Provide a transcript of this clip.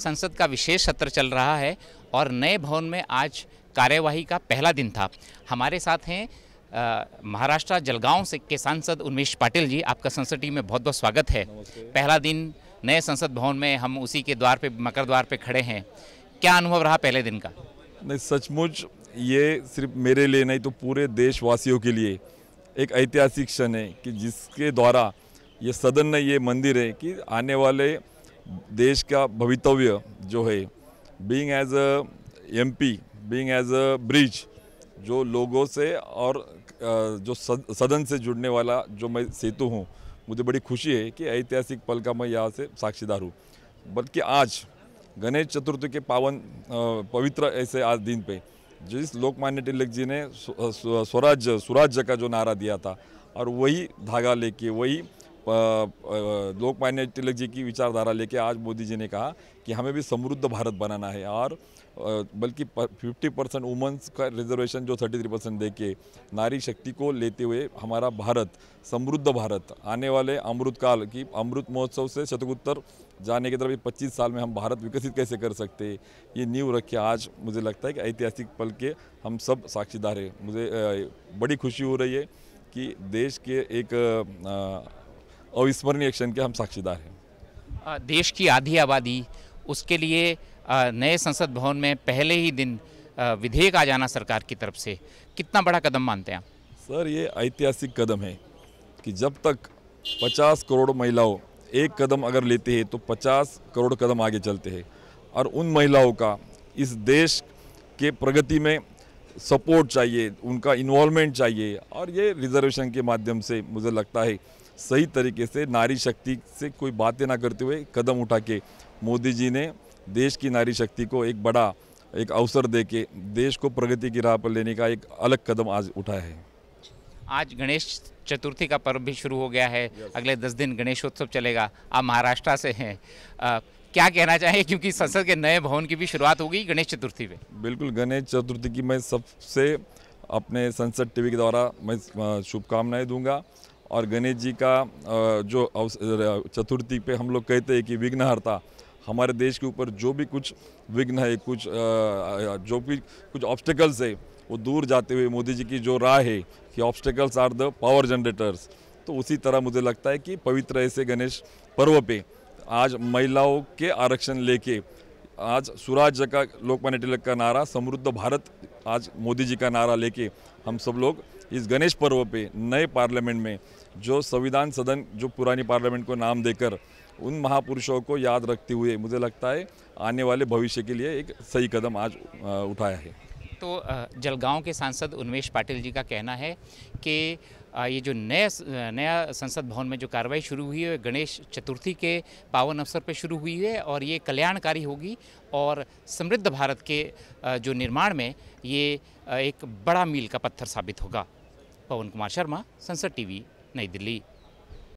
संसद का विशेष सत्र चल रहा है और नए भवन में आज कार्यवाही का पहला दिन था हमारे साथ हैं महाराष्ट्र जलगांव से के सांसद उन्मेश पाटिल जी आपका संसद टीम में बहुत बहुत स्वागत है पहला दिन नए संसद भवन में हम उसी के द्वार पे मकर द्वार पे खड़े हैं क्या अनुभव रहा पहले दिन का नहीं सचमुच ये सिर्फ मेरे लिए नहीं तो पूरे देशवासियों के लिए एक ऐतिहासिक क्षण है कि जिसके द्वारा ये सदन नहीं ये मंदिर है कि आने वाले देश का भवितव्य जो है being as a M P being as a bridge जो लोगों से और जो सदन से जुड़ने वाला जो मैं सेतु हूँ मुझे बड़ी खुशी है कि ऐतिहासिक पल का मैं यहाँ से साक्षीदार हूँ बल्कि आज गणेश चतुर्थी के पावन पवित्र ऐसे आज दिन पे जिस लोकमान्य तिलक जी ने स्वराज सुराज्य का जो नारा दिया था और वही धागा लेके वही लोकमान्य तिलक जी की विचारधारा लेके आज मोदी जी ने कहा कि हमें भी समृद्ध भारत बनाना है और बल्कि 50 परसेंट वुमेंस का रिजर्वेशन जो 33 परसेंट दे के नारी शक्ति को लेते हुए हमारा भारत समृद्ध भारत आने वाले अमृतकाल की अमृत महोत्सव से शतकोत्तर जाने की तरफ पच्चीस साल में हम भारत विकसित कैसे कर सकते ये नींव रख के आज मुझे लगता है कि ऐतिहासिक पल के हम सब साक्षीदार हैं मुझे बड़ी खुशी हो रही है कि देश के एक अविस्मरणीय एक्शन के हम साक्षीदार हैं देश की आधी आबादी उसके लिए नए संसद भवन में पहले ही दिन विधेयक आ जाना सरकार की तरफ से कितना बड़ा कदम मानते हैं आप सर ये ऐतिहासिक कदम है कि जब तक 50 करोड़ महिलाओं एक कदम अगर लेते हैं तो 50 करोड़ कदम आगे चलते हैं और उन महिलाओं का इस देश के प्रगति में सपोर्ट चाहिए उनका इन्वॉल्वमेंट चाहिए और ये रिजर्वेशन के माध्यम से मुझे लगता है सही तरीके से नारी शक्ति से कोई बातें ना करते हुए कदम उठा के मोदी जी ने देश की नारी शक्ति को एक बड़ा एक अवसर दे के देश को प्रगति की राह पर लेने का एक अलग कदम आज उठाया है आज गणेश चतुर्थी का पर्व भी शुरू हो गया है अगले दस दिन गणेशोत्सव चलेगा आप महाराष्ट्र से हैं क्या कहना चाहें क्योंकि संसद के नए भवन की भी शुरुआत होगी गणेश चतुर्थी पे बिल्कुल गणेश चतुर्थी की मैं सबसे अपने संसद टीवी के द्वारा मैं शुभकामनाएं दूंगा और गणेश जी का जो चतुर्थी पे हम लोग कहते हैं कि विघ्नहर्ता हमारे देश के ऊपर जो भी कुछ विघ्न है कुछ जो भी कुछ ऑब्स्टेकल्स है वो दूर जाते हुए मोदी जी की जो राह है कि obstacles are the power generators तो उसी तरह मुझे लगता है कि पवित्र ऐसे गणेश पर्व पे आज महिलाओं के आरक्षण लेके आज सुराज का लोकमान्य तिलक का नारा समृद्ध भारत आज मोदी जी का नारा लेके हम सब लोग इस गणेश पर्व पे नए पार्लियामेंट में जो संविधान सदन जो पुरानी पार्लियामेंट को नाम देकर उन महापुरुषों को याद रखते हुए मुझे लगता है आने वाले भविष्य के लिए एक सही कदम आज उठाया है तो जलगांव के सांसद उन्मेश पाटिल जी का कहना है कि ये जो नया नया संसद भवन में जो कार्रवाई शुरू हुई है गणेश चतुर्थी के पावन अवसर पर शुरू हुई है और ये कल्याणकारी होगी और समृद्ध भारत के जो निर्माण में ये एक बड़ा मील का पत्थर साबित होगा पवन कुमार शर्मा संसद टीवी नई दिल्ली